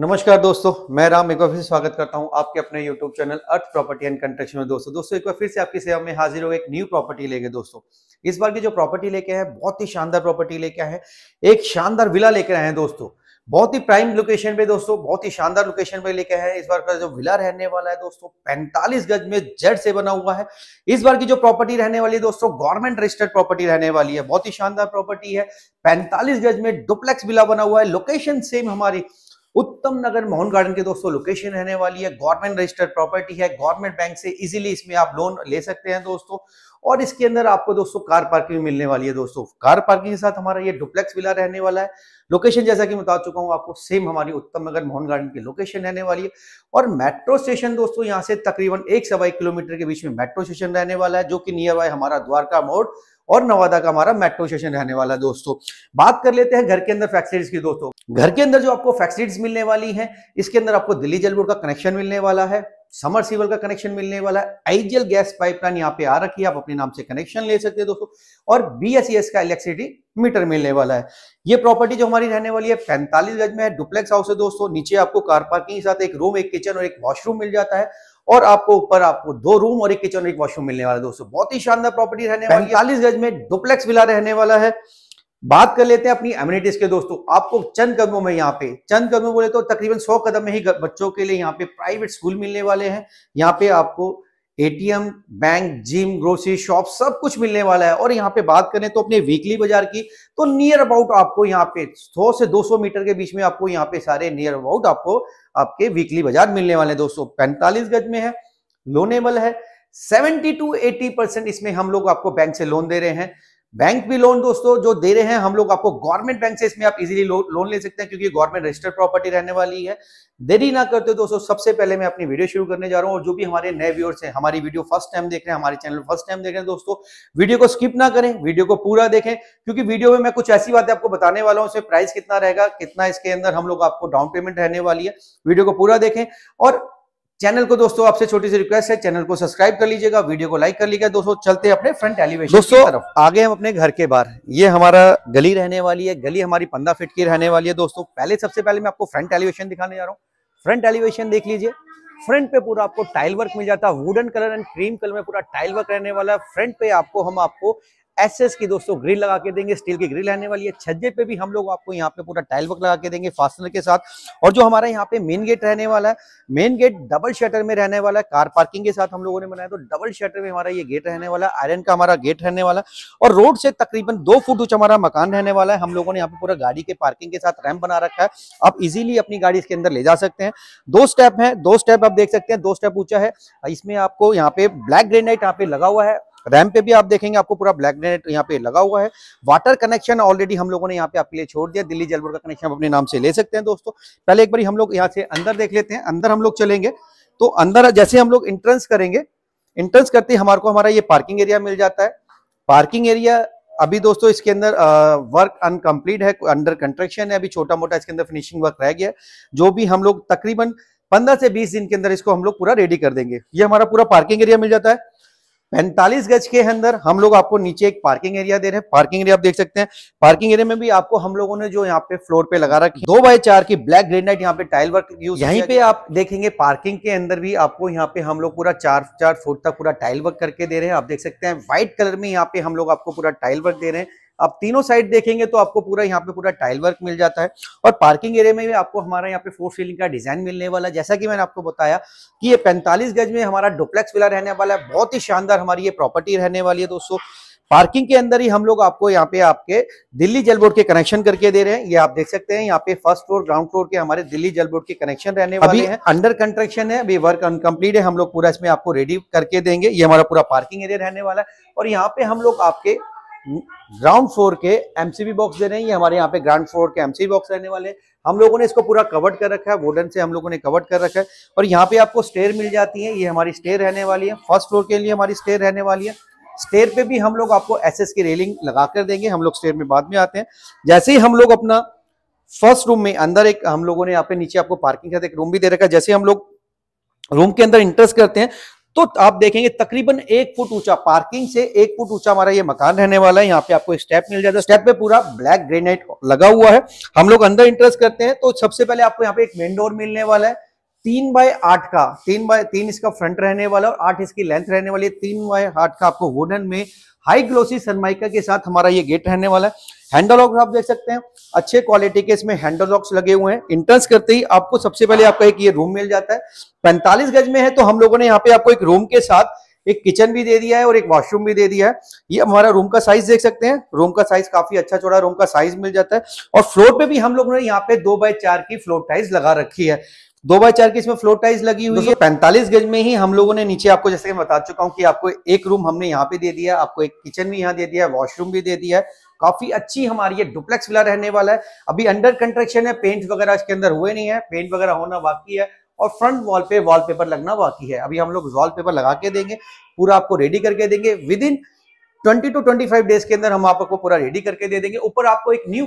नमस्कार दोस्तों मैं राम एक बार फिर स्वागत करता हूं आपके अपने YouTube channel Arth property and construction में दोस्तों दोस्तों एक बार फिर से आपकी सेवा में हाजिर हो एक न्यू प्रॉपर्टी लेके दोस्तों इस बार की जो प्रॉपर्टी लेके आए बहुत ही शानदार प्रॉपर्टी लेके आए हैं एक शानदार विला लेकर आए हैं दोस्तों बहुत ही प्राइम लोकेशन पे दोस्तों बहुत ही शानदार लोकेशन पे लेके हैं इस बार का जो विला रहने वाला है दोस्तों पैंतालीस गज में जेड से बना हुआ है इस बार की जो प्रॉपर्टी रहने वाली है दोस्तों गवर्नमेंट रजिस्टर्ड प्रॉपर्टी रहने वाली है बहुत ही शानदार प्रॉपर्टी है पैंतालीस गज में डुप्लेक्स विला बना हुआ है लोकेशन सेम हमारी उत्तम नगर मोहन गार्डन के दोस्तों लोकेशन रहने वाली है गवर्नमेंट रजिस्टर्ड प्रॉपर्टी है गवर्नमेंट बैंक से इजीली इसमें आप लोन ले सकते हैं दोस्तों और इसके अंदर आपको दोस्तों कार पार्किंग मिलने वाली है दोस्तों कार पार्किंग के साथ हमारा ये डुप्लेक्स विला रहने वाला है लोकेशन जैसा कि मैं बता चुका हूँ आपको सेम हमारी उत्तम नगर मोहन गार्डन की लोकेशन रहने वाली है और मेट्रो स्टेशन दोस्तों यहाँ से तकरीबन एक सवाई किलोमीटर के बीच में मेट्रो स्टेशन रहने वाला है जो कि नियर बाय हमारा द्वारका मोड़ और नवादा का हमारा मेट्रो स्टेशन रहने वाला है दोस्तों बात कर लेते हैं घर के अंदर फैसिलिटीज की दोस्तों घर के अंदर जो आपको फैसिलिटीज मिलने वाली है इसके अंदर आपको दिल्ली जल बोर्ड का कनेक्शन मिलने वाला है समर सीवल का कनेक्शन मिलने वाला है आईजीएल गैस पाइपलाइन यहाँ पे आ रखी है आप अपने नाम से कनेक्शन ले सकते हैं दोस्तों और बी e का इलेक्ट्रिसिटी मीटर मिलने वाला है ये प्रॉपर्टी जो हमारी रहने वाली है पैंतालीस गज में है डुप्लेक्स हाउस है दोस्तों नीचे आपको कार पार्किंग के साथ एक रूम एक किचन और एक वॉशरूम मिल जाता है और आपको ऊपर आपको दो रूम और एक किचन एक वॉशरूम मिलने वाला है दोस्तों बहुत ही शानदार प्रॉपर्टी रहने वाली चालीस गज में डुप्लेक्स विला रहने वाला है बात कर लेते हैं अपनी एम्यूनिटीज के दोस्तों आपको चंद कदमों में यहाँ पे चंद कदमों बोले तो तकरीबन सौ कदम में ही बच्चों के लिए यहाँ पे प्राइवेट स्कूल मिलने वाले हैं यहाँ पे आपको ATM bank gym grocery shop सब कुछ मिलने वाला है और यहाँ पे बात करें तो अपने वीकली बाजार की तो नियर अबाउट आपको यहाँ पे 100 से 200 मीटर के बीच में आपको यहाँ पे सारे नियर अबाउट आपको आपके वीकली बाजार मिलने वाले दोस्तों पैंतालीस गज में है लोनेबल है 70 टू 80 परसेंट इसमें हम लोग आपको बैंक से लोन दे रहे हैं बैंक भी लोन दोस्तों जो दे रहे हैं हम लोग आपको गवर्नमेंट बैंक से इसमें आप इजीली लो, लोन ले सकते हैं क्योंकि गवर्नमेंट रजिस्टर्ड प्रॉपर्टी रहने वाली है देरी ना करते दोस्तों सबसे पहले मैं अपनी वीडियो शुरू करने जा रहा हूं और जो भी हमारे नए व्यूअर्स हैं हमारी वीडियो फर्स्ट टाइम देख रहे हैं हमारे चैनल फर्स्ट टाइम देख रहे हैं दोस्तों वीडियो को स्किप ना करें वीडियो को पूरा देखें क्योंकि वीडियो में मैं कुछ ऐसी बातें आपको बताने वाला हूँ प्राइस कितना रहेगा कितना इसके अंदर हम लोग आपको डाउन पेमेंट रहने वाली है वीडियो को पूरा देखें और चैनल को दोस्तों आपसे छोटी सी रिक्वेस्ट है चैनल को सब्सक्राइब कर लीजिएगा वीडियो को लाइक कर लीजिएगा दोस्तों चलते हैं अपने फ्रंट एलिवेशन दोस्तों की तरफ आगे हम अपने घर के बाहर ये हमारा गली रहने वाली है गली हमारी पंद्रह फीट की रहने वाली है दोस्तों पहले सबसे पहले मैं आपको फ्रंट एलिवेशन दिखाने जा रहा हूँ फ्रंट एलिवेशन देख लीजिए फ्रंट पे पूरा आपको टाइल वर्क मिल जाता है wooden colour and cream colour में पूरा टाइल वर्क रहने वाला है फ्रंट पे आपको हम आपको एसएस की दोस्तों ग्रिल लगा के देंगे स्टील की ग्रिल रहने वाली है छज्जे पे भी हम लोग आपको यहाँ पे पूरा टाइल वर्क लगा के देंगे फास्टनर के साथ और जो हमारा यहाँ पे मेन गेट रहने वाला है मेन गेट डबल शटर में रहने वाला है कार पार्किंग के साथ हम लोगों ने बनाया तो डबल शटर में हमारा ये गेट रहने वाला है आयरन का हमारा गेट रहने वाला और रोड से तकरीबन दो फुट ऊंच हमारा मकान रहने वाला है हम लोगों ने यहाँ पे पूरा गाड़ी के पार्किंग के साथ रैम्प बना रखा है आप इजिली अपनी गाड़ी इसके अंदर ले जा सकते हैं दो स्टेप है दो स्टेप आप देख सकते हैं दो स्टेप ऊंचा है इसमें आपको यहाँ पे ब्लैक ग्रेनाइट यहाँ पे लगा हुआ है रैम पे भी आप देखेंगे आपको पूरा ब्लैक ग्रेनेट यहाँ पे लगा हुआ है वाटर कनेक्शन ऑलरेडी हम लोगों ने यहाँ पे आपके लिए छोड़ दिया दिल्ली जलपुर का कनेक्शन अपने नाम से ले सकते हैं दोस्तों पहले एक बार हम लोग यहाँ से अंदर देख लेते हैं अंदर हम लोग चलेंगे तो अंदर जैसे हम लोग इंट्रेंस करेंगे इंट्रेंस करते हमारे को हमारा ये पार्किंग एरिया मिल जाता है पार्किंग एरिया अभी दोस्तों इसके अंदर वर्क अनकम्प्लीट है अंडर कंस्ट्रक्शन है अभी छोटा मोटा इसके अंदर फिनिशिंग वर्क रह गया जो भी हम लोग तकरीबन पंद्रह से बीस दिन के अंदर इसको हम लोग पूरा रेडी कर देंगे ये हमारा पूरा पार्किंग एरिया मिल जाता है पैंतालीस गज के अंदर हम लोग आपको नीचे एक पार्किंग एरिया दे रहे हैं पार्किंग एरिया आप देख सकते हैं पार्किंग एरिया में भी आपको हम लोगों ने जो यहाँ पे फ्लोर पे लगा रखी दो बाय चार की ब्लैक ग्रेनाइट यहाँ पे टाइल वर्क यूज यहीं पे आप देखेंगे पार्किंग के अंदर भी आपको यहाँ पे हम लोग पूरा चार चार फुट तक पूरा टाइल वर्क करके दे रहे हैं आप देख सकते हैं व्हाइट कलर में यहाँ पे हम लोग आपको पूरा टाइल वर्क दे रहे हैं आप तीनों साइड देखेंगे तो आपको पूरा यहाँ पे पूरा टाइल वर्क मिल जाता है और पार्किंग एरिया में भी आपको हमारा यहाँ पे फोर सीलिंग का डिजाइन मिलने वाला है जैसा कि मैंने आपको बताया कि ये पैंतालीस गज में हमारा डुप्लेक्स विला रहने वाला है बहुत ही शानदार हमारी ये प्रॉपर्टी रहने वाली है दोस्तों पार्किंग के अंदर ही हम लोग आपको यहाँ पे आपके दिल्ली जल बोर्ड के कनेक्शन करके दे रहे हैं ये आप देख सकते हैं यहाँ पे फर्स्ट फ्लोर ग्राउंड फ्लोर के हमारे दिल्ली जल बोर्ड के कनेक्शन रहने वाले हैं अंडर कंस्ट्रक्शन है अभी वर्क अनकम्प्लीट है हम लोग पूरा इसमें आपको रेडी करके देंगे ये हमारा पूरा पार्किंग एरिया रहने वाला है और यहाँ पे हम लोग आपके ग्राउंड फ्लोर के एमसीबी बॉक्स दे रहे हैं ये हमारे यहाँ पे ग्राउंड फ्लोर के एमसीबी बॉक्स रहने वाले हैं हम लोगों ने इसको पूरा कवर्ड कर रखा है वोडन से हम लोगों ने कवर्ड कर रखा है और यहाँ पे आपको स्टेयर मिल जाती है ये हमारी स्टेयर रहने वाली है फर्स्ट फ्लोर के लिए हमारी स्टेयर रहने वाली है स्टेयर पे भी हम लोग आपको एस की रेलिंग लगा कर देंगे हम लोग स्टेयर में बाद में आते हैं जैसे ही हम लोग अपना फर्स्ट रूम में अंदर एक हम लोगों ने यहाँ पे नीचे आपको पार्किंग का एक रूम भी दे रखा है जैसे हम लोग रूम के अंदर इंटरेस्ट करते हैं तो आप देखेंगे तकरीबन एक फुट ऊंचा पार्किंग से एक फुट ऊंचा हमारा ये मकान रहने वाला है यहाँ पे आपको स्टेप मिल जाता है स्टेप पे पूरा ब्लैक ग्रेनाइट लगा हुआ है हम लोग अंदर इंटरेस्ट करते हैं तो सबसे पहले आपको यहाँ पे एक मेन डोर मिलने वाला है तीन बाय आठ का तीन बाय तीन इसका फ्रंट रहने वाला है और आठ इसकी लेंथ रहने वाली है तीन बाय आठ का आपको वुडन में हाई ग्लोसी सनमाइका के साथ हमारा ये गेट रहने वाला है हैंडल लॉक आप देख सकते हैं अच्छे क्वालिटी के इसमें हैंडल लॉक्स लगे हुए हैं इंट्रेंस करते ही आपको सबसे पहले आपका एक ये रूम मिल जाता है पैंतालीस गज में है तो हम लोगों ने यहाँ पे आपको एक रूम के साथ एक किचन भी दे दिया है और एक वॉशरूम भी दे दिया है ये हमारा रूम का साइज देख सकते हैं रूम का साइज काफी अच्छा छोड़ा रूम का साइज मिल जाता है और फ्लोर पे भी हम लोगों ने यहाँ पे दो बाय चार की फ्लोर टाइल्स लगा रखी है दो बाय चार की इसमें फ्लोर टाइल्स लगी हुई है पैंतालीस गज में ही हम लोगों ने नीचे आपको जैसे कि मैं बता चुका हूँ कि आपको एक रूम हमने यहाँ पे दे दिया आपको एक किचन भी यहाँ दे दिया है वॉशरूम भी दे दिया है काफी अच्छी हमारी ये डुप्लेक्स विला रहने वाला है अभी अंडर कंस्ट्रक्शन है पेंट वगैरह इसके अंदर हुए नहीं है पेंट वगैरह होना बाकी है और फ्रंट वॉल पे वॉलपेपर लगना बाकी है अभी हम लोग पेपर लगा के देंगे पूरा आपको रेडी करके देंगे within twenty to five days के अंदर हम आपको पूरा रेडी करके दे देंगे ऊपर आपको एक न्यू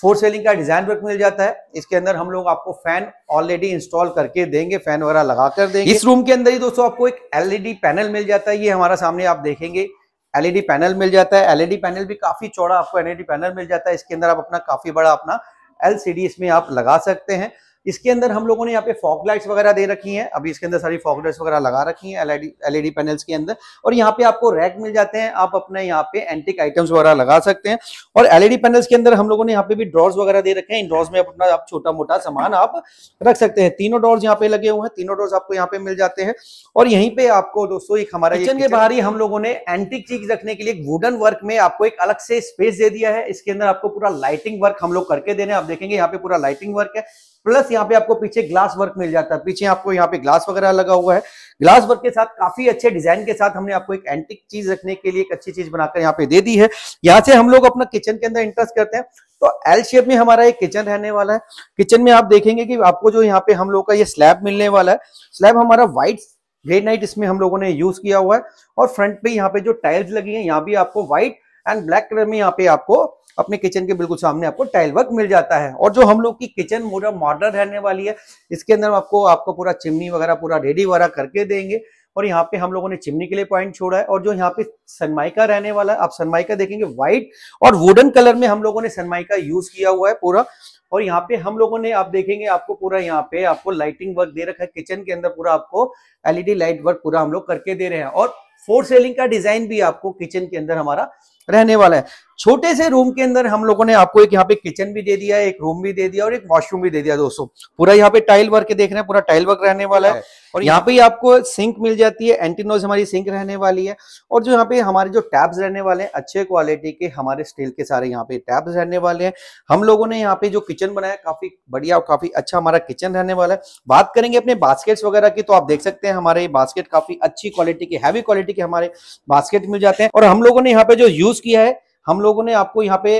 फोर सेलिंग का डिजाइन वर्क मिल जाता है इसके अंदर हम लोग आपको फैन ऑलरेडी इंस्टॉल करके देंगे फैन वगैरह लगा कर देंगे इस रूम के अंदर ही दोस्तों आपको एक एलईडी पैनल मिल जाता है ये हमारा सामने आप देखेंगे एलईडी पैनल मिल जाता है एलईडी पैनल भी काफी चौड़ा आपको एलईडी पैनल मिल जाता है इसके अंदर आप अपना काफी बड़ा अपना एलसीडी इसमें आप लगा सकते हैं इसके अंदर हम लोगों ने यहाँ पे फॉक लाइट्स वगैरह दे रखी हैं अभी इसके अंदर सारी फॉक लाइट्स वगैरह लगा रखी हैं एलईडी एलईडी पैनल्स के अंदर और यहाँ पे आपको रैक मिल जाते हैं आप अपने यहाँ पे एंटिक आइटम्स वगैरह लगा सकते हैं और एलईडी पैनल्स e के अंदर हम लोगों ने यहाँ पे भी ड्रॉर्स वगैरह दे रखे हैं इन ड्रॉर्स में अपना आप छोटा मोटा सामान आप रख सकते हैं तीनों ड्रॉर्स यहाँ पे लगे हुए हैं तीनों ड्रॉर्स आपको यहाँ पे मिल जाते हैं और यहीं पे आपको दोस्तों एक हमारा किचन के बाहर ही हम लोगों ने एंटिक चीज रखने के लिए वुडन वर्क में आपको एक अलग से स्पेस दे दिया है इसके अंदर आपको पूरा लाइटिंग वर्क हम लोग करके दे रहे हैं आप देखेंगे यहाँ पे पूरा लाइटिंग वर्क है प्लस यहाँ पे आपको पीछे ग्लास वर्क मिल जाता है पीछे आपको यहाँ पे ग्लास वगैरह लगा हुआ है ग्लास वर्क के साथ काफी अच्छे डिजाइन के साथ हमने आपको एक एंटिक चीज रखने के लिए एक अच्छी चीज बनाकर यहाँ पे दे दी है यहाँ से हम लोग अपना किचन के अंदर इंटरेस्ट करते हैं तो एल शेप में हमारा एक किचन रहने वाला है किचन में आप देखेंगे कि आपको जो यहाँ पे हम लोग का ये स्लैब मिलने वाला है स्लैब हमारा व्हाइट ग्रेनाइट इसमें हम लोगों ने यूज किया हुआ है और फ्रंट पे यहाँ पे जो टाइल्स लगी है यहाँ भी आपको व्हाइट एंड ब्लैक कलर में यहाँ पे आपको अपने किचन के बिल्कुल सामने आपको टाइल वर्क मिल जाता है और जो हम लोग की किचन पूरा मॉडर्न रहने वाली है इसके अंदर आपको आपको पूरा चिमनी वगैरह पूरा रेडी वगैरह करके देंगे और यहाँ पे हम लोगों ने चिमनी के लिए पॉइंट छोड़ा है और जो यहाँ पे सनमाइका रहने वाला है आप सनमाइका देखेंगे व्हाइट और वुडन कलर में हम लोगों ने सनमाइका यूज किया हुआ है पूरा और यहाँ पे हम लोगों ने आप देखेंगे आपको पूरा यहाँ पे आपको लाइटिंग वर्क दे रखा है किचन के अंदर पूरा आपको एलईडी लाइट वर्क पूरा हम लोग करके दे रहे हैं और फोर सेलिंग का डिजाइन भी आपको किचन के अंदर हमारा रहने वाला है छोटे से रूम के अंदर हम लोगों ने आपको एक यहाँ पे किचन भी दे दिया है एक रूम भी दे दिया और एक वॉशरूम भी दे दिया दोस्तों पूरा यहाँ पे टाइल वर्क देख रहे हैं पूरा टाइल वर्क रहने वाला है और यहाँ पे आपको सिंक मिल जाती है एंटीनोज हमारी सिंक रहने वाली है और जो यहाँ पे हमारे जो टैब्स रहने वाले हैं अच्छे क्वालिटी के हमारे स्टील के सारे यहाँ पे टैब्स रहने वाले हैं हम लोगों ने यहाँ पे जो किचन बनाया काफी बढ़िया और काफी अच्छा हमारा किचन रहने वाला है बात करेंगे अपने बास्केट्स वगैरह की तो आप देख सकते हैं हमारे बास्केट काफी अच्छी क्वालिटी के हैवी क्वालिटी के हमारे बास्केट मिल जाते हैं और हम लोगों ने यहाँ पे जो यूज किया है हम लोगों ने आपको यहाँ पे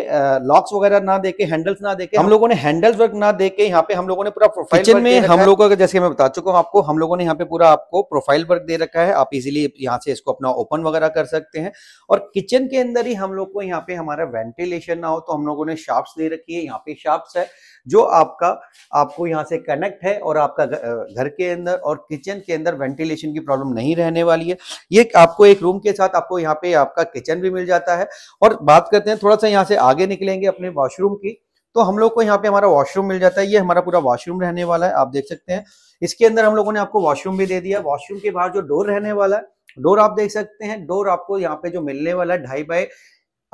लॉक्स वगैरह ना देके हैंडल्स ना देके हम लोगों ने हैंडल्स वर्क ना देके यहाँ पे हम लोगों ने पूरा प्रोफाइल किचन में हम लोगों का जैसे मैं बता चुका हूँ आपको हम लोगों ने यहाँ पे पूरा आपको प्रोफाइल वर्क दे रखा है आप इजीली यहाँ से इसको अपना ओपन वगैरह कर सकते हैं और किचन के अंदर ही हम लोग को यहाँ पे हमारा वेंटिलेशन ना हो तो हम लोगों ने शार्प्स दे रखी है यहाँ पे शार्प्स है जो आपका आपको यहाँ से कनेक्ट है और आपका घर के अंदर और किचन के अंदर वेंटिलेशन की प्रॉब्लम नहीं रहने वाली है ये आपको एक रूम के साथ आपको यहाँ पे आपका किचन भी मिल जाता है और बात करते हैं थोड़ा सा यहाँ से आगे निकलेंगे अपने वॉशरूम की तो हम लोग को यहाँ पे हमारा वॉशरूम मिल जाता है ये हमारा पूरा वॉशरूम रहने वाला है आप देख सकते हैं इसके अंदर हम लोगों ने आपको वॉशरूम भी दे दिया वॉशरूम के बाहर जो डोर रहने वाला है डोर आप देख सकते हैं डोर आपको यहाँ पे जो मिलने वाला है ढाई बाय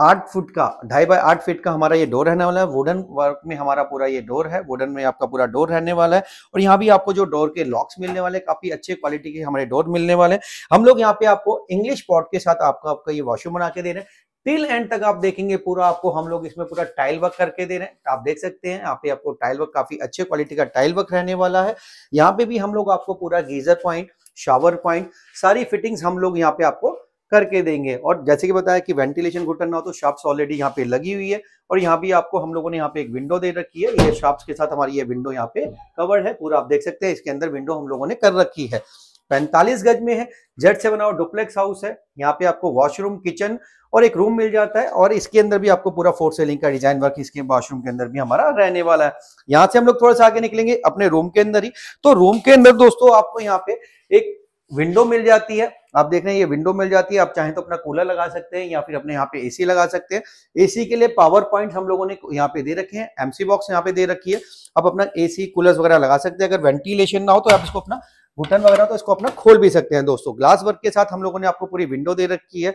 आठ फुट का ढाई बाय आठ फीट का हमारा ये डोर रहने वाला है वुडन वर्क में हमारा पूरा ये डोर है वुडन में आपका पूरा डोर रहने वाला है और यहाँ भी आपको जो डोर के लॉक्स मिलने वाले काफी अच्छे क्वालिटी के हमारे डोर मिलने वाले हैं हम लोग यहाँ पे आपको इंग्लिश पॉट के साथ आपका आपका ये वॉशरूम बना के दे रहे हैं टिल एंड तक आप देखेंगे पूरा आपको हम लोग इसमें पूरा टाइल वर्क करके दे रहे हैं आप देख सकते हैं यहाँ पे आपको टाइल वर्क काफी अच्छे क्वालिटी का टाइल वर्क रहने वाला है यहाँ पे भी हम लोग आपको पूरा गीजर पॉइंट शावर पॉइंट सारी फिटिंग्स हम लोग यहाँ पे आपको करके देंगे और जैसे कि बताया कि वेंटिलेशन घुटन ना हो तो शॉप्स ऑलरेडी यहाँ पे लगी हुई है और यहाँ भी आपको हम लोगों ने यहाँ पे एक विंडो दे रखी है ये शॉप्स के साथ हमारी ये विंडो यहाँ पे कवर्ड है पूरा आप देख सकते हैं इसके अंदर विंडो हम लोगों ने कर रखी है पैंतालीस गज में है जेड से बना हुआ डुप्लेक्स हाउस है यहाँ पे आपको वॉशरूम किचन और एक रूम मिल जाता है और इसके अंदर भी आपको पूरा फोर सेलिंग का डिजाइन वर्क इसके वॉशरूम के अंदर भी हमारा रहने वाला है यहाँ से हम लोग थोड़ा सा आगे निकलेंगे अपने रूम के अंदर ही तो रूम के अंदर दोस्तों आपको यहाँ पे एक विंडो मिल जाती है आप देख रहे हैं ये विंडो मिल जाती है आप चाहे तो अपना कूलर लगा सकते हैं या फिर अपने यहाँ पे एसी लगा सकते हैं एसी के लिए पावर पॉइंट हम लोगों ने यहाँ पे दे रखे हैं एमसी बॉक्स यहाँ पे दे रखी है आप अपना एसी कूलर वगैरह लगा सकते हैं अगर वेंटिलेशन ना हो तो आप इसको अपना घुटन वगैरह तो इसको अपना खोल भी सकते हैं दोस्तों ग्लास वर्क के साथ हम लोगों ने आपको पूरी विंडो दे रखी है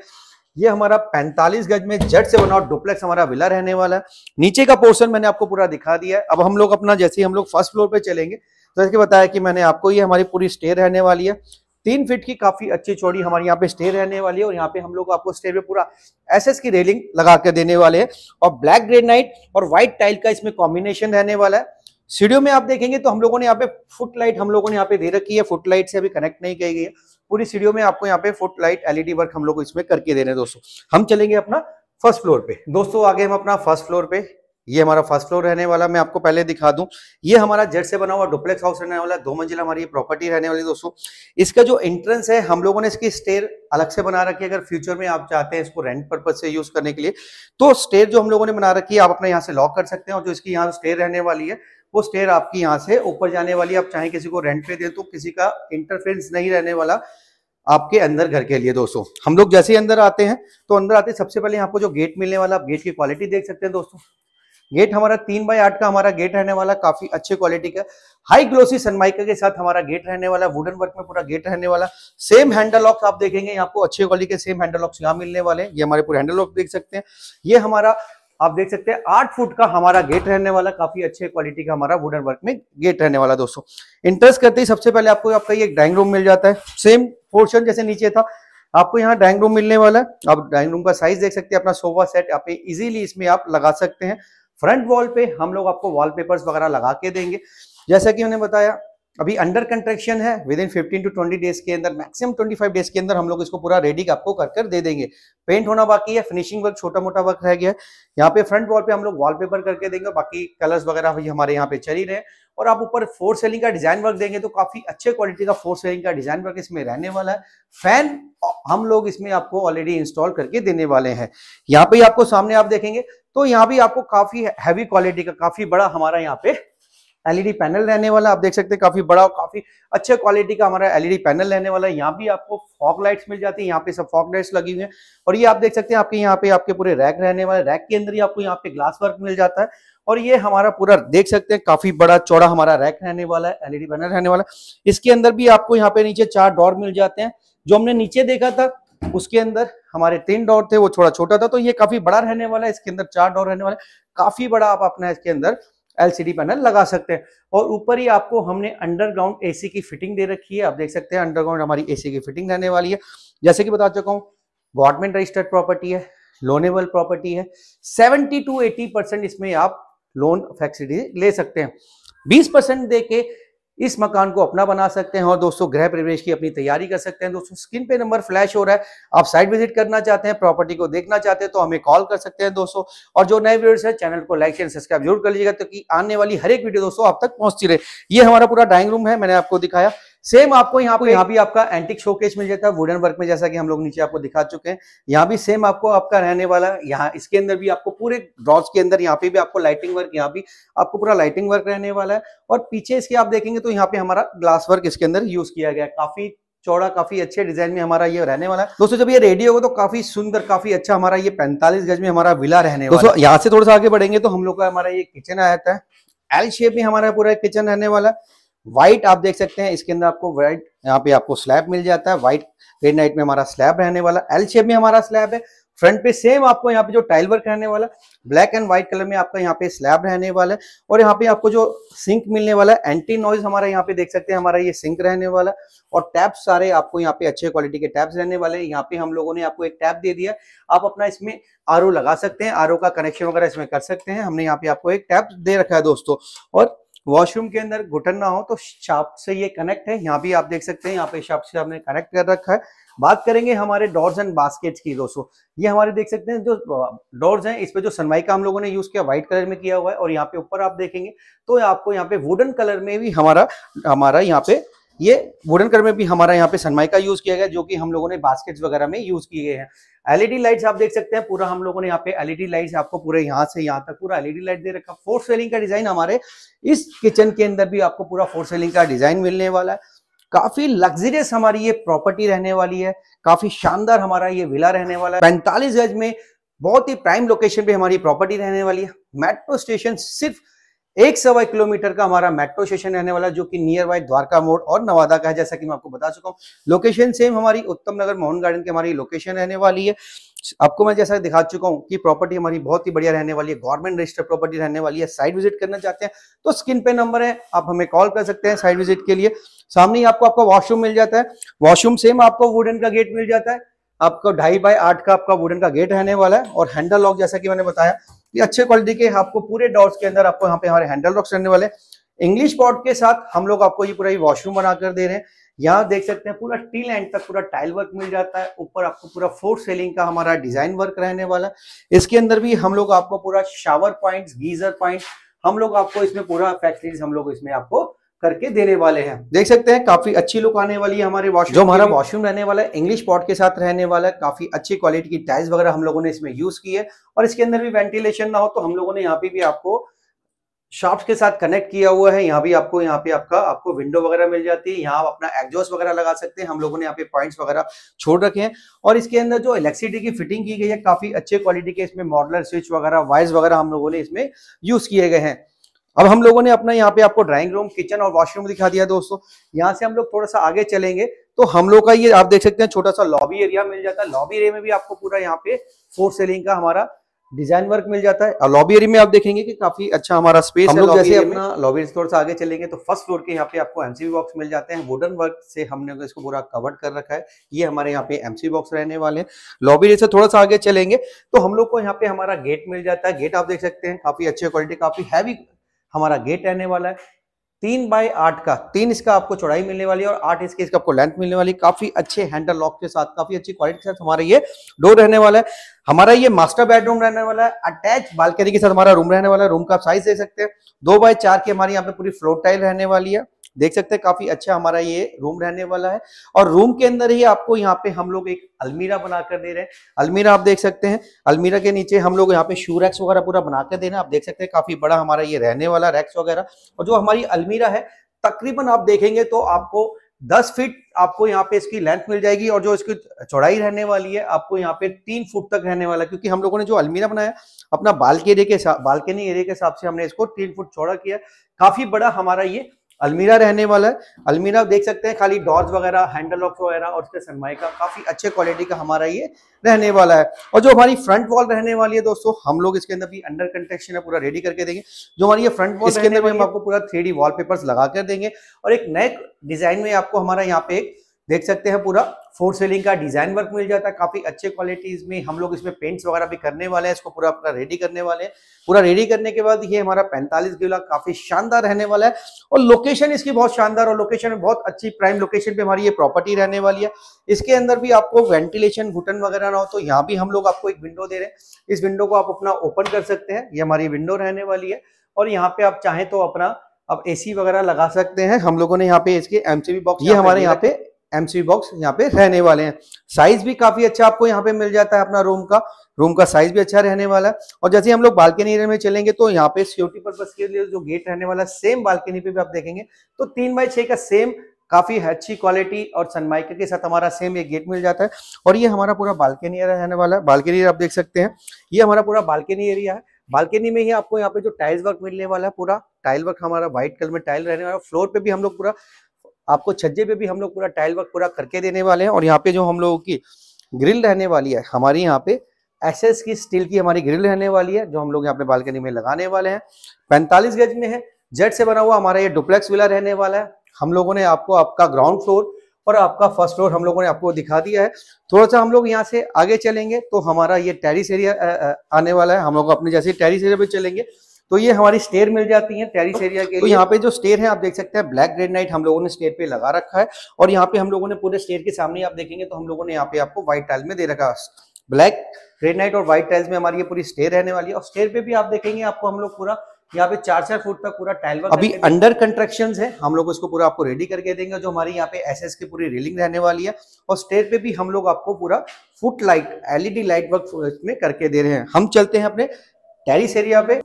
ये हमारा 45 गज में जट से बना डुप्लेक्स हमारा विला रहने वाला है नीचे का पोर्शन मैंने आपको पूरा दिखा दिया है अब हम लोग अपना जैसे हम लोग फर्स्ट फ्लोर पे चलेंगे तो जैसे बताया कि मैंने आपको ये हमारी पूरी स्टे रहने वाली है तीन फीट की काफी अच्छी चौड़ी हमारी यहाँ पे स्टे रहने वाली है और यहाँ पे हम लोग आपको स्टे पे पूरा एसएस की रेलिंग लगा के देने वाले हैं और ब्लैक ग्रेनाइट और व्हाइट टाइल का इसमें कॉम्बिनेशन रहने वाला है सीढ़ियों में आप देखेंगे तो हम लोगों ने यहाँ पे फुट लाइट हम लोगों ने यहाँ पे दे रखी है फुट लाइट से अभी कनेक्ट नहीं की गई है पूरी सीढ़ियों में आपको यहाँ पे फुट लाइट एलईडी वर्क हम लोग इसमें करके दे रहे हैं दोस्तों हम चलेंगे अपना फर्स्ट फ्लोर पे दोस्तों आगे हम अपना फर्स्ट फ्लोर पे ये हमारा फर्स्ट फ्लोर रहने वाला मैं आपको पहले दिखा दूं ये हमारा जेट से बना हुआ डुप्लेक्स हाउस रहने वाला दो मंजिल हमारी प्रॉपर्टी रहने वाली दोस्तों इसका जो एंट्रेंस है हम लोगों ने इसकी स्टेयर अलग से बना रखी है अगर फ्यूचर में आप चाहते हैं इसको रेंट पर्पज से यूज करने के लिए तो स्टेयर जो हम लोगों ने बना रखी है आप अपने यहाँ से लॉक कर सकते हैं और जो इसकी यहाँ स्टेयर रहने वाली है वो स्टेयर आपकी यहाँ से ऊपर जाने वाली आप चाहे किसी को रेंट पे दे तो किसी का इंटरफेरेंस नहीं रहने वाला आपके अंदर घर के लिए दोस्तों हम लोग जैसे ही अंदर आते हैं तो अंदर आते सबसे पहले पर जो गेट मिलने वाला आप गेट की क्वालिटी देख सकते हैं दोस्तों गेट हमारा तीन बाय आठ का हमारा गेट रहने वाला काफी अच्छे क्वालिटी का हाई ग्लोसी सनमाइका के साथ हमारा गेट रहने वाला वुडन वर्क में पूरा गेट रहने वाला सेम हैंडल लॉक्स आप देखेंगे यहाँ को अच्छे क्वालिटी के सेम हैंडल लॉक्स यहाँ मिलने वाले ये हमारे पूरे हैंडल लॉक देख सकते हैं ये हमारा आप देख सकते हैं आठ फुट का हमारा गेट रहने वाला काफी अच्छे क्वालिटी का हमारा वुडन वर्क में गेट रहने वाला दोस्तों इंटरेस्ट करते ही सबसे पहले आपको आपका ये ड्राइंग रूम मिल जाता है सेम पोर्शन जैसे नीचे था आपको यहाँ ड्राइंग रूम मिलने वाला है आप ड्राइंग रूम का साइज देख सकते हैं अपना सोफा सेट आप इजिली इसमें आप लगा सकते हैं फ्रंट वॉल पे हम लोग आपको वॉलपेपर्स वगैरह लगा के देंगे जैसा कि उन्हें बताया अभी अंडर कंट्रेक्शन है within fifteen to twenty days के अंदर मैक्सिमम ट्वेंटी फाइव डेज के अंदर हम लोग इसको पूरा रेडी आपको कर कर दे देंगे पेंट होना बाकी है फिनिशिंग वर्क छोटा मोटा वर्क रह गया है यहाँ पे फ्रंट वॉल पे हम लोग वॉलपेपर करके देंगे बाकी कलर्स वगैरह भी हमारे यहाँ पे चल ही रहे हैं और आप ऊपर फोर सेलिंग का डिजाइन वर्क देंगे तो काफी अच्छे क्वालिटी का फोर सेलिंग का डिजाइन वर्क इसमें रहने वाला है फैन हम लोग इसमें आपको ऑलरेडी इंस्टॉल करके देने वाले हैं यहाँ पे आपको सामने आप देखेंगे तो यहाँ भी आपको काफी हैवी क्वालिटी का काफी बड़ा हमारा यहाँ पे एलईडी पैनल रहने वाला आप देख सकते हैं काफी बड़ा काफी अच्छे क्वालिटी का हमारा एलईडी पैनल रहने वाला है यहाँ भी आपको फॉग लाइट्स मिल जाती है यहाँ पे सब फॉग लाइट्स लगी हुई है और ये आप देख सकते हैं आपके यहाँ पे आपके पूरे रैक रहने वाले रैक के अंदर ही आपको यहाँ पे ग्लास वर्क मिल जाता है और ये हमारा पूरा देख सकते हैं काफी बड़ा चौड़ा हमारा रैक रहने वाला है एलईडी पैनल रहने वाला है इसके अंदर भी आपको यहाँ पे नीचे चार डोर मिल जाते हैं जो हमने नीचे देखा था उसके अंदर हमारे तीन डोर थे वो थोड़ा छोटा था तो ये काफी बड़ा रहने वाला है इसके अंदर चार डोर रहने वाला है काफी बड़ा आप अपना इसके अंदर एलसीडी पैनल लगा सकते हैं और ऊपर ही आपको हमने अंडरग्राउंड एसी की फिटिंग दे रखी है आप देख सकते हैं अंडरग्राउंड हमारी एसी की फिटिंग रहने वाली है जैसे कि बता चुका हूँ गवर्नमेंट रजिस्टर्ड प्रॉपर्टी है लोनेबल प्रॉपर्टी है सेवेंटी टू एटी परसेंट इसमें आप लोन फैक्सिलिटी ले सकते हैं बीस परसेंट दे के इस मकान को अपना बना सकते हैं और दोस्तों गृह प्रवेश की अपनी तैयारी कर सकते हैं दोस्तों स्क्रीन पे नंबर फ्लैश हो रहा है आप साइट विजिट करना चाहते हैं प्रॉपर्टी को देखना चाहते हैं तो हमें कॉल कर सकते हैं दोस्तों और जो नए व्यूअर्स हैं चैनल को लाइक एंड सब्सक्राइब जरूर कर लीजिएगा ताकि तो आने वाली हर एक वीडियो दोस्तों आप तक पहुंचती रहे ये हमारा पूरा ड्राइंग रूम है मैंने आपको दिखाया सेम आपको यहाँ पे यहाँ भी आपका एंटिक शोकेस मिल जाता है वुडन वर्क में जैसा कि हम लोग नीचे आपको दिखा चुके हैं यहाँ भी सेम आपको आपका रहने वाला यहाँ इसके अंदर भी आपको पूरे ड्रॉज के अंदर यहाँ पे भी आपको लाइटिंग वर्क यहाँ भी आपको पूरा लाइटिंग वर्क रहने वाला है और पीछे इसके आप देखेंगे तो यहाँ पे हमारा ग्लास वर्क इसके अंदर यूज किया गया है काफी चौड़ा काफी अच्छे डिजाइन में हमारा ये रहने वाला है दोस्तों जब ये रेडी होगा तो काफी सुंदर काफी अच्छा हमारा ये पैंतालीस गज में हमारा विला रहने वाला दोस्तों यहाँ से थोड़ा सा आगे बढ़ेंगे तो हम लोग का हमारा ये किचन आ जाता है एल शेप में हमारा पूरा किचन रहने वाला है व्हाइट आप देख सकते हैं इसके अंदर आपको व्हाइट यहाँ पे आपको स्लैब मिल जाता है व्हाइट रेड नाइट में हमारा स्लैब रहने वाला एल शेप में हमारा स्लैब है फ्रंट पे सेम आपको यहाँ पे जो टाइल वर्क रहने वाला ब्लैक एंड व्हाइट कलर में आपका यहाँ पे स्लैब रहने वाला है और यहाँ पे आपको जो सिंक मिलने वाला है एंटी नॉइज हमारा यहाँ पे देख सकते हैं हमारा ये सिंक रहने वाला और टैब्स सारे आपको यहाँ पे अच्छे क्वालिटी के टैब्स रहने वाले हैं यहाँ पे हम लोगों ने आपको एक टैप दे दिया आप अपना इसमें आर लगा सकते हैं आर का कनेक्शन वगैरह इसमें कर सकते हैं हमने यहाँ पे आपको एक टैप दे रखा है दोस्तों और वॉशरूम के अंदर घुटन ना हो तो शाप से ये कनेक्ट है यहाँ भी आप देख सकते हैं यहाँ पे शाप से हमने कनेक्ट कर रखा है बात करेंगे हमारे डोर्स एंड बास्केट्स की दोस्तों ये हमारे देख सकते हैं जो डोर्स हैं इस पे जो सनवाई का हम लोगों ने यूज किया व्हाइट कलर में किया हुआ है और यहाँ पे ऊपर आप देखेंगे तो आपको यहाँ पे वुडन कलर में भी हमारा हमारा यहाँ पे ये वुडन कर में भी हमारा यहाँ पे सनमाई का यूज किया गया जो कि हम लोगों ने बास्केट्स वगैरह में यूज किए हैं एलईडी लाइट्स आप देख सकते हैं पूरा हम लोगों ने यहाँ पे एलईडी लाइट्स आपको पूरे यहाँ से यहाँ तक पूरा एलईडी लाइट दे रखा फोर सेलिंग का डिजाइन हमारे इस किचन के अंदर भी आपको पूरा फोर सेलिंग का डिजाइन मिलने वाला है काफी लग्जरियस हमारी ये प्रॉपर्टी रहने वाली है काफी शानदार हमारा ये विला रहने वाला है पैंतालीस गज में बहुत ही प्राइम लोकेशन पे हमारी प्रॉपर्टी रहने वाली है मेट्रो स्टेशन सिर्फ एक सवा किलोमीटर का हमारा मेट्रो स्टेशन रहने वाला जो कि नियर बाय द्वारका मोड़ और नवादा का है जैसा कि मैं आपको बता चुका हूँ लोकेशन सेम हमारी उत्तम नगर मोहन गार्डन की हमारी लोकेशन रहने वाली है आपको मैं जैसा दिखा चुका हूँ कि प्रॉपर्टी हमारी बहुत ही बढ़िया रहने वाली है गवर्नमेंट रजिस्टर्ड प्रॉपर्टी रहने वाली है साइट विजिट करना चाहते हैं तो स्क्रीन पे नंबर है आप हमें कॉल कर सकते हैं साइट विजिट के लिए सामने ही आपको आपका वॉशरूम मिल जाता है वॉशरूम सेम आपको वुडन का गेट मिल जाता है आपको ढाई बाय आठ का आपका वुडन का गेट रहने वाला है और हैंडल लॉक जैसा कि मैंने बताया ये अच्छे क्वालिटी के आपको पूरे डॉर्स के अंदर आपको यहाँ पे हमारे हैंडल लॉक्स रहने वाले इंग्लिश बोर्ड के साथ हम लोग आपको ये पूरा वॉशरूम बनाकर दे रहे हैं यहाँ देख सकते हैं पूरा टील एंड तक पूरा टाइल वर्क मिल जाता है ऊपर आपको पूरा फोर सेलिंग का हमारा डिजाइन वर्क रहने वाला है इसके अंदर भी हम लोग आपको पूरा शावर पॉइंट गीजर पॉइंट हम लोग आपको इसमें पूरा फैक्ट्रीज हम लोग इसमें आपको करके देने वाले हैं देख सकते हैं काफी अच्छी लुक आने वाली है हमारे वॉशरूम जो हमारा वॉशरूम रहने वाला है इंग्लिश पॉट के साथ रहने वाला है काफी अच्छी क्वालिटी की टाइल्स वगैरह हम लोगों ने इसमें यूज की है और इसके अंदर भी वेंटिलेशन ना हो तो हम लोगों ने यहाँ पे भी आपको शॉप के साथ कनेक्ट किया हुआ है यहाँ भी आपको यहाँ पे आपका आपको विंडो वगैरह मिल जाती है यहाँ आप अपना एग्जॉस्ट वगैरह लगा सकते हैं हम लोगों ने यहाँ पे पॉइंट्स वगैरह छोड़ रखे हैं और इसके अंदर जो इलेक्ट्रिसिटी की फिटिंग की गई है काफी अच्छे क्वालिटी के इसमें मॉडलर स्विच वगैरह वायर्स वगैरह हम लोगों ने इसमें यूज किए गए हैं अब हम लोगों ने अपना यहाँ पे आपको ड्राइंग रूम किचन और वॉशरूम दिखा दिया दोस्तों यहाँ से हम लोग थोड़ा सा आगे चलेंगे तो हम लोग का ये आप देख सकते हैं छोटा सा लॉबी एरिया मिल जाता है लॉबी एरिया में भी आपको पूरा यहाँ पे फोर सेलिंग का हमारा डिजाइन वर्क मिल जाता है और लॉबी एरिया में आप देखेंगे कि काफी अच्छा हमारा स्पेस हम लोग जैसे अपना लॉबी थोड़ा सा आगे चलेंगे तो फर्स्ट फ्लोर के यहाँ पे आपको एमसीबी बॉक्स मिल जाते हैं वुडन वर्क से हमने इसको पूरा कवर कर रखा है ये हमारे यहाँ पे एमसीबी बॉक्स रहने वाले हैं लॉबी एरिया से थोड़ा सा आगे चलेंगे तो हम लोग को यहाँ पे हमारा गेट मिल जाता है गेट आप देख सकते हैं काफी अच्छे क्वालिटी काफी हैवी हमारा गेट रहने वाला है तीन बाय आठ का तीन इसका आपको चौड़ाई मिलने वाली है और आठ इसके इसका आपको लेंथ मिलने वाली काफी अच्छे हैंडल लॉक के साथ काफी अच्छी क्वालिटी के साथ हमारा ये डोर रहने वाला है हमारा ये मास्टर बेडरूम रहने वाला है अटैच बालकनी के साथ हमारा रूम रहने वाला है रूम का आप साइज दे सकते हैं दो बाय चार की हमारी यहाँ पे पूरी फ्लोर टाइल रहने वाली है देख सकते हैं काफी अच्छा हमारा ये रूम रहने वाला है और रूम के अंदर ही आपको यहाँ पे हम लोग एक अलमीरा बनाकर दे रहे हैं अलमीरा आप देख सकते हैं अलमीरा के नीचे हम लोग यहाँ पे शू रैक्स वगैरह पूरा बनाकर दे रहे हैं आप देख सकते हैं काफी बड़ा हमारा ये रहने वाला रैक्स वगैरह और जो हमारी अलमीरा है तकरीबन आप देखेंगे तो आपको दस फीट आपको यहाँ पे इसकी लेंथ मिल जाएगी और जो इसकी चौड़ाई रहने वाली है आपको यहाँ पे तीन फुट तक रहने वाला क्योंकि हम लोगों ने जो अलमीरा बनाया अपना बालकनी एरिया के बालकनी एरिया के हिसाब से हमने इसको तीन फुट चौड़ा किया काफी बड़ा हमारा ये अलमीरा रहने वाला है अलमीरा आप देख सकते हैं खाली डॉर्स वगैरह हैंडल लॉक वगैरह और उसके सनमाई का काफी अच्छे क्वालिटी का हमारा ये रहने वाला है और जो हमारी फ्रंट वॉल रहने वाली है दोस्तों हम लोग इसके अंदर भी अंडर कंस्ट्रक्शन है पूरा रेडी करके देंगे जो हमारी ये फ्रंट वॉल इसके अंदर भी हम आपको पूरा थ्री डी लगा कर देंगे और एक नए डिजाइन में आपको हमारा यहाँ पे एक देख सकते हैं पूरा फोर सेलिंग का डिजाइन वर्क मिल जाता है काफी अच्छे क्वालिटीज में हम लोग इसमें पेंट्स वगैरह भी करने वाले हैं इसको पूरा अपना रेडी करने वाले हैं पूरा रेडी करने के बाद ये हमारा 45 गिला काफी शानदार रहने वाला है और लोकेशन इसकी बहुत शानदार और लोकेशन में बहुत अच्छी प्राइम लोकेशन पे हमारी ये प्रॉपर्टी रहने वाली है इसके अंदर भी आपको वेंटिलेशन घुटन वगैरह ना हो तो यहाँ भी हम लोग आपको एक विंडो दे रहे हैं इस विंडो को आप अपना ओपन कर सकते हैं ये हमारी विंडो रहने वाली है और यहाँ पे आप चाहें तो अपना आप एसी वगैरह लगा सकते हैं हम लोगों ने यहाँ पे इसके एमसीबी बॉक्स ये हमारे यहाँ पे एमसी बॉक्स यहाँ पे रहने वाले हैं साइज भी काफी अच्छा आपको यहाँ पे मिल जाता है अपना रूम का रूम का साइज भी अच्छा रहने वाला है और जैसे हम लोग बालकनी एरिया में चलेंगे तो यहाँ पे सिक्योरिटी पर्पज के लिए जो गेट रहने वाला है सेम बालकनी पे भी आप देखेंगे तो तीन बाय छः का सेम काफी अच्छी क्वालिटी और सनमाइका के साथ हमारा सेम ये गेट मिल जाता है और ये हमारा पूरा बालकनी एरिया रहने वाला है बालकनी एरिया आप देख सकते हैं ये हमारा पूरा बालकनी एरिया है बालकनी में ही आपको यहाँ पे जो टाइल्स वर्क मिलने वाला है पूरा टाइल वर्क हमारा व्हाइट कलर में टाइल रहने वाला फ्लोर पे भी हम लोग पूरा आपको छज्जे पे भी हम लोग पूरा टाइल वर्क पूरा करके देने वाले हैं और यहाँ पे जो हम लोगों की ग्रिल रहने वाली है हमारी यहाँ पे एस एस की स्टील की हमारी ग्रिल रहने वाली है जो हम लोग यहाँ पे बालकनी में लगाने वाले हैं पैंतालीस गज में है जेट से बना हुआ हमारा ये डुप्लेक्स विला रहने वाला है हम लोगों ने आपको आपका ग्राउंड फ्लोर और आपका फर्स्ट फ्लोर हम लोगों ने आपको दिखा दिया है थोड़ा सा हम लोग यहाँ से आगे चलेंगे तो हमारा ये टेरिस एरिया आने वाला है हम लोग अपने जैसे टेरिस एरिया पे चलेंगे तो ये हमारी स्टेयर मिल जाती है टेरिस एरिया के तो यहाँ पे जो स्टेयर है आप देख सकते हैं ब्लैक रेड नाइट हम लोगों ने स्टेयर पे लगा रखा है और यहाँ पे हम लोगों ने पूरे स्टेयर के सामने आप देखेंगे तो हम लोगों ने यहाँ पे आपको व्हाइट टाइल में दे रखा ब्लैक रेड नाइट और व्हाइट टाइल्स में हमारी ये पूरी स्टेयर रहने वाली है और स्टेयर पे भी आप देखेंगे आपको हम लोग पूरा यहाँ पे चार चार फुट तक पूरा टाइल वर्क अभी अंडर कंस्ट्रक्शन है हम लोग इसको पूरा आपको रेडी करके देंगे जो हमारी यहाँ पे एसएस की पूरी रेलिंग रहने वाली है और स्टेयर पे भी हम लोग आपको पूरा foot light LED light work में करके दे रहे हैं हम चलते हैं अपने टेरिस एरिया पे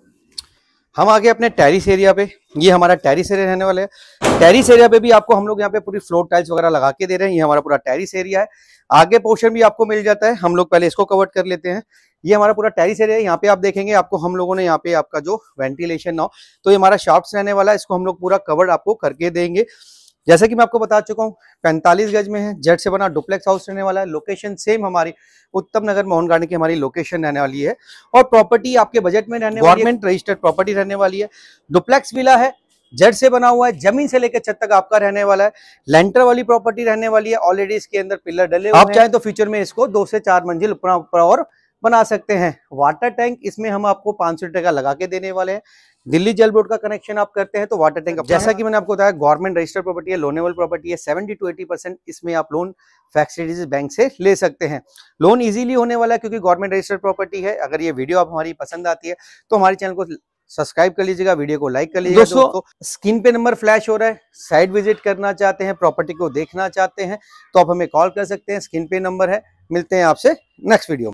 हम आगे अपने टेरिस एरिया पे ये हमारा टेरिस एरिया रहने वाला है टेरिस एरिया पे भी आपको हम लोग यहाँ पे पूरी फ्लोर टाइल्स वगैरह लगा के दे रहे हैं ये हमारा पूरा टेरिस एरिया है आगे पोर्शन भी आपको मिल जाता है हम लोग पहले इसको कवर कर लेते हैं ये हमारा पूरा टेरिस एरिया है यहाँ पे आप देखेंगे आपको हम लोगों ने यहाँ पे आपका जो वेंटिलेशन ना हो तो ये हमारा शॉप्स रहने वाला है इसको हम लोग पूरा कवर आपको करके देंगे जैसे कि मैं आपको बता चुका हूँ पैंतालीस गज में है जेट से बना डुप्लेक्स हाउस रहने वाला है लोकेशन सेम हमारी उत्तम नगर मोहन गार्डन की हमारी लोकेशन रहने वाली है और प्रॉपर्टी आपके बजट में रहने गवर्नमेंट रजिस्टर्ड प्रॉपर्टी रहने वाली है डुप्लेक्स विला है जड़ से बना हुआ है जमीन से लेकर छत तक आपका रहने वाला है लेंटर वाली प्रॉपर्टी रहने वाली है ऑलरेडी इसके अंदर पिलर डले आप चाहें तो फ्यूचर में इसको दो से चार मंजिल ऊपर और बना सकते हैं वाटर टैंक इसमें हम आपको पांच सौ टका लगा के देने वाले हैं दिल्ली जल बोर्ड का कनेक्शन आप करते हैं तो वाटर टैंक जैसा कि मैंने आपको बताया गवर्नमेंट रजिस्टर्ड प्रॉपर्टी है लोनेबल प्रॉपर्टी है सेवेंटी टू एटी परसेंट इसमें आप लोन फैक्सिलिटीज बैंक से ले सकते हैं लोन इजीली होने वाला है क्योंकि गवर्नमेंट रजिस्टर्ड प्रॉपर्टी है अगर ये वीडियो आप हमारी पसंद आती है तो हमारे चैनल को सब्सक्राइब कर लीजिएगा वीडियो को लाइक कर लीजिएगा दोस्तों तो स्क्रीन पे नंबर फ्लैश हो रहा है साइट विजिट करना चाहते हैं प्रॉपर्टी को देखना चाहते हैं तो आप हमें कॉल कर सकते हैं स्क्रीन पे नंबर है मिलते हैं आपसे नेक्स्ट वीडियो